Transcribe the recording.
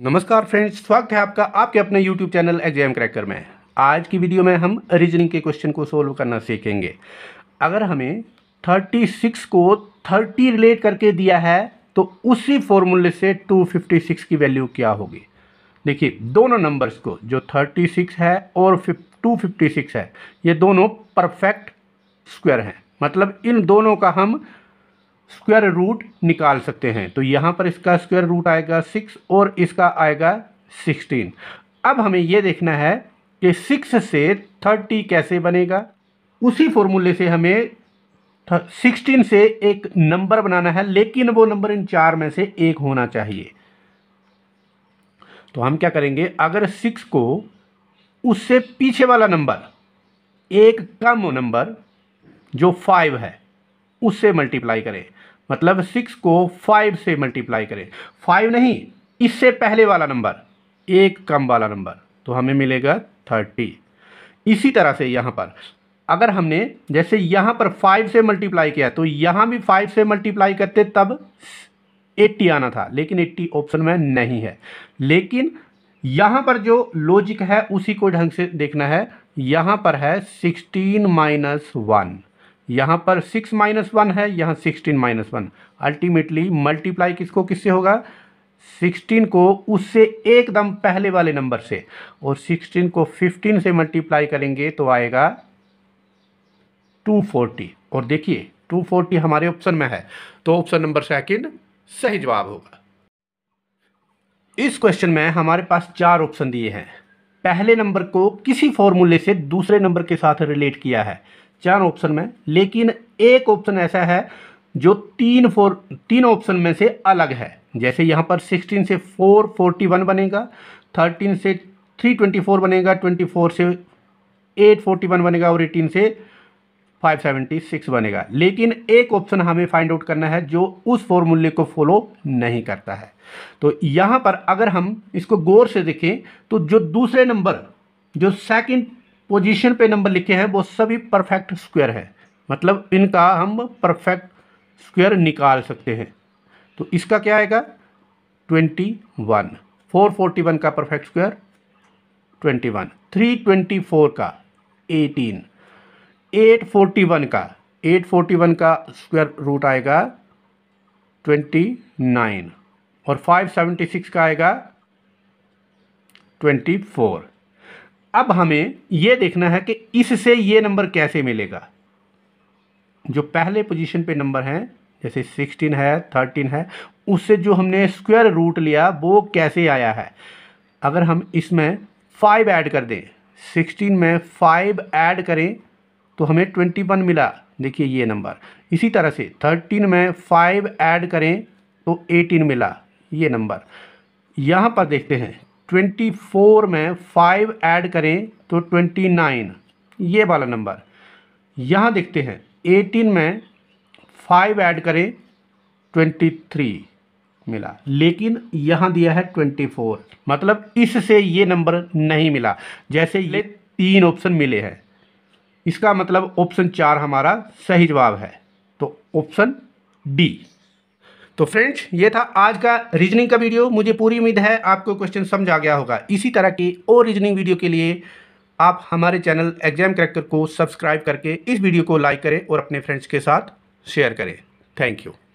नमस्कार फ्रेंड्स स्वागत है आपका आपके अपने यूट्यूब चैनल एग्जाम क्रैकर में आज की वीडियो में हम रीजनिंग के क्वेश्चन को सोल्व करना सीखेंगे अगर हमें 36 को 30 रिलेट करके दिया है तो उसी फॉर्मूले से 256 की वैल्यू क्या होगी देखिए दोनों नंबर्स को जो 36 है और 256 है ये दोनों परफेक्ट स्क्वायर हैं मतलब इन दोनों का हम स्क्वायर रूट निकाल सकते हैं तो यहाँ पर इसका स्क्वायर रूट आएगा सिक्स और इसका आएगा सिक्सटीन अब हमें ये देखना है कि सिक्स से थर्टी कैसे बनेगा उसी फॉर्मूले से हमें सिक्सटीन से एक नंबर बनाना है लेकिन वो नंबर इन चार में से एक होना चाहिए तो हम क्या करेंगे अगर सिक्स को उससे पीछे वाला नंबर एक कम नंबर जो फाइव है उससे मल्टीप्लाई करें मतलब सिक्स को फाइव से मल्टीप्लाई करें फाइव नहीं इससे पहले वाला नंबर एक कम वाला नंबर तो हमें मिलेगा थर्टी इसी तरह से यहाँ पर अगर हमने जैसे यहाँ पर फाइव से मल्टीप्लाई किया तो यहाँ भी फाइव से मल्टीप्लाई करते तब एट्टी आना था लेकिन एट्टी ऑप्शन में नहीं है लेकिन यहाँ पर जो लॉजिक है उसी को ढंग से देखना है यहाँ पर है सिक्सटीन माइनस वन यहाँ पर सिक्स माइनस वन है यहाँ sixteen minus one ultimately multiply किसको किससे होगा सिक्सटीन को उससे एकदम पहले वाले नंबर से और सिक्सटीन को फिफ्टीन से मल्टीप्लाई करेंगे तो आएगा टू फोर्टी और देखिए टू फोर्टी हमारे ऑप्शन में है तो ऑप्शन नंबर सेकेंड सही जवाब होगा इस क्वेश्चन में हमारे पास चार ऑप्शन दिए हैं पहले नंबर को किसी फॉर्मूले से दूसरे नंबर के साथ रिलेट किया है चार ऑप्शन में लेकिन एक ऑप्शन ऐसा है जो तीन फोर तीन ऑप्शन में से अलग है जैसे यहाँ पर सिक्सटीन से फोर फोर्टी वन बनेगा थर्टीन से थ्री ट्वेंटी फोर बनेगा ट्वेंटी फोर से एट फोर्टी वन बनेगा और एटीन से फाइव सेवेंटी सिक्स बनेगा लेकिन एक ऑप्शन हमें फाइंड आउट करना है जो उस फॉर्मूले को फॉलो नहीं करता है तो यहाँ पर अगर हम इसको गौर से देखें तो जो दूसरे नंबर जो सेकंड पोजीशन पे नंबर लिखे हैं वो सभी परफेक्ट स्क्वायर है मतलब इनका हम परफेक्ट स्क्वायर निकाल सकते हैं तो इसका क्या आएगा twenty one four forty one का perfect square twenty one three twenty four का एटीन एट फोर्टी वन का एट फोर्टी वन का स्क्वायर रूट आएगा ट्वेंटी नाइन और फाइव सेवेंटी सिक्स का आएगा ट्वेंटी फोर अब हमें ये देखना है कि इससे ये नंबर कैसे मिलेगा जो पहले पोजीशन पे नंबर हैं जैसे सिक्सटीन है थर्टीन है उससे जो हमने स्क्वायर रूट लिया वो कैसे आया है अगर हम इसमें फाइव ऐड कर दें सिक्सटीन में फाइव ऐड करें तो हमें ट्वेंटी वन मिला देखिए ये नंबर इसी तरह से थर्टीन में फाइव ऐड करें तो एटीन मिला ये नंबर यहाँ पर देखते हैं ट्वेंटी फोर में फाइव ऐड करें तो ट्वेंटी नाइन ये वाला नंबर यहाँ देखते हैं एटीन में फाइव ऐड करें ट्वेंटी थ्री मिला लेकिन यहाँ दिया है ट्वेंटी फोर मतलब इससे ये नंबर नहीं मिला जैसे ये तीन ऑप्शन मिले हैं इसका मतलब ऑप्शन चार हमारा सही जवाब है तो ऑप्शन डी तो फ्रेंड्स ये था आज का रीजनिंग का वीडियो मुझे पूरी उम्मीद है आपको क्वेश्चन समझ आ गया होगा इसी तरह की और रीजनिंग वीडियो के लिए आप हमारे चैनल एग्जाम क्रैकर को सब्सक्राइब करके इस वीडियो को लाइक करें और अपने फ्रेंड्स के साथ शेयर करें थैंक यू